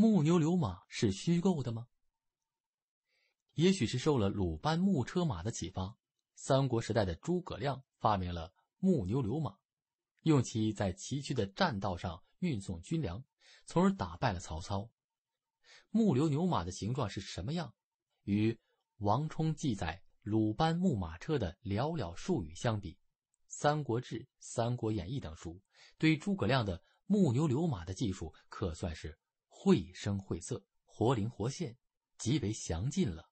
木牛流马是虚构的吗？也许是受了鲁班木车马的启发，三国时代的诸葛亮发明了木牛流马，用其在崎岖的栈道上运送军粮，从而打败了曹操。木牛流马的形状是什么样？与王充记载鲁班木马车的寥寥数语相比，《三国志》《三国演义》等书对诸葛亮的木牛流马的技术可算是。绘声绘色，活灵活现，极为详尽了。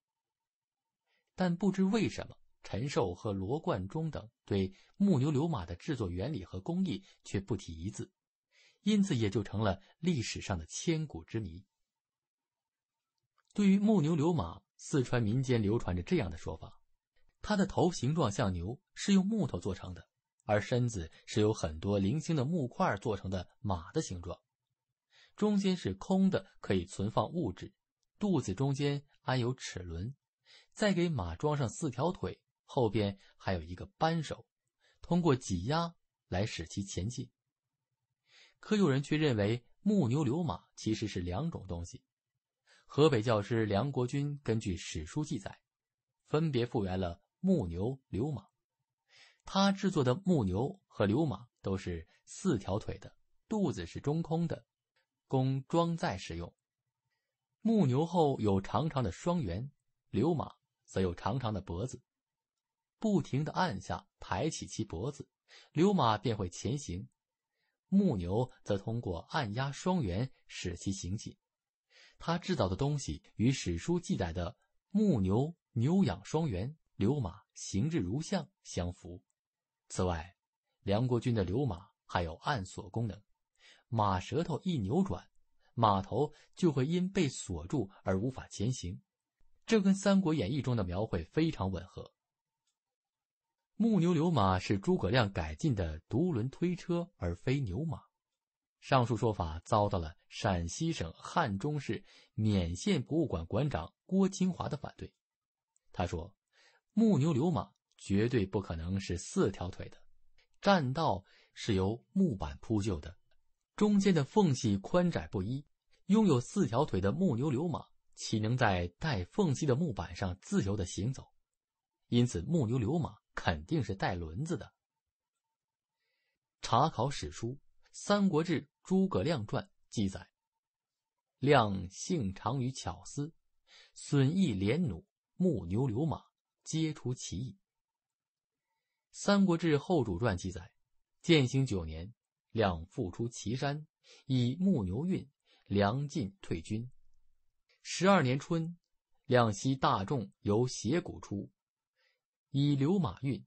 但不知为什么，陈寿和罗贯中等对木牛流马的制作原理和工艺却不提一字，因此也就成了历史上的千古之谜。对于木牛流马，四川民间流传着这样的说法：它的头形状像牛，是用木头做成的，而身子是由很多零星的木块做成的马的形状。中间是空的，可以存放物质。肚子中间安有齿轮，再给马装上四条腿，后边还有一个扳手，通过挤压来使其前进。可有人却认为木牛流马其实是两种东西。河北教师梁国军根据史书记载，分别复原了木牛流马。他制作的木牛和流马都是四条腿的，肚子是中空的。供装载使用，牧牛后有长长的双圆，流马则有长长的脖子。不停的按下抬起其脖子，流马便会前行；牧牛则通过按压双圆使其行进。他制造的东西与史书记载的牧牛牛仰双圆，流马形制如像相符。此外，梁国军的流马还有按锁功能。马舌头一扭转，马头就会因被锁住而无法前行。这跟《三国演义》中的描绘非常吻合。木牛流马是诸葛亮改进的独轮推车，而非牛马。上述说法遭到了陕西省汉中市勉县博物馆馆长郭清华的反对。他说：“木牛流马绝对不可能是四条腿的，栈道是由木板铺就的。”中间的缝隙宽窄不一，拥有四条腿的木牛流马岂能在带缝隙的木板上自由的行走？因此，木牛流马肯定是带轮子的。查考史书，《三国志·诸葛亮传》记载：“亮性长于巧思，损益连弩、木牛流马，皆出其意。”《三国志·后主传》记载：“建兴九年。”亮复出祁山，以木牛运，粮尽退军。十二年春，亮西大众由斜谷出，以流马运，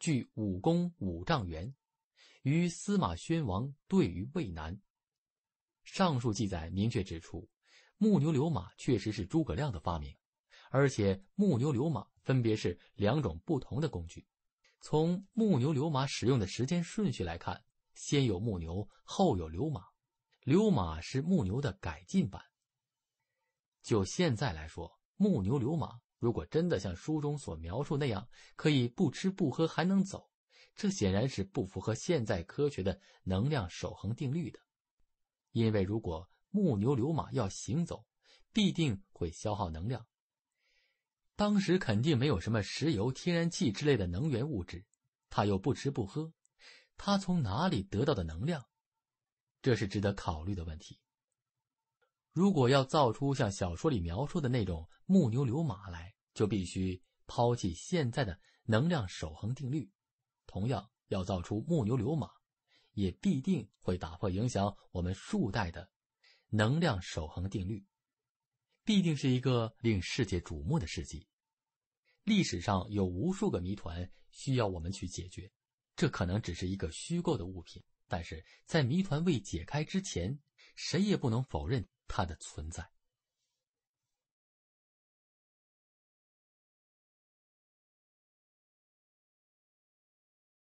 据武功五丈原，与司马宣王对于渭南。上述记载明确指出，木牛流马确实是诸葛亮的发明，而且木牛流马分别是两种不同的工具。从木牛流马使用的时间顺序来看。先有木牛，后有流马。流马是木牛的改进版。就现在来说，木牛流马如果真的像书中所描述那样，可以不吃不喝还能走，这显然是不符合现在科学的能量守恒定律的。因为如果木牛流马要行走，必定会消耗能量。当时肯定没有什么石油、天然气之类的能源物质，他又不吃不喝。他从哪里得到的能量？这是值得考虑的问题。如果要造出像小说里描述的那种木牛流马来，就必须抛弃现在的能量守恒定律。同样，要造出木牛流马，也必定会打破影响我们数代的能量守恒定律，必定是一个令世界瞩目的世纪。历史上有无数个谜团需要我们去解决。这可能只是一个虚构的物品，但是在谜团未解开之前，谁也不能否认它的存在。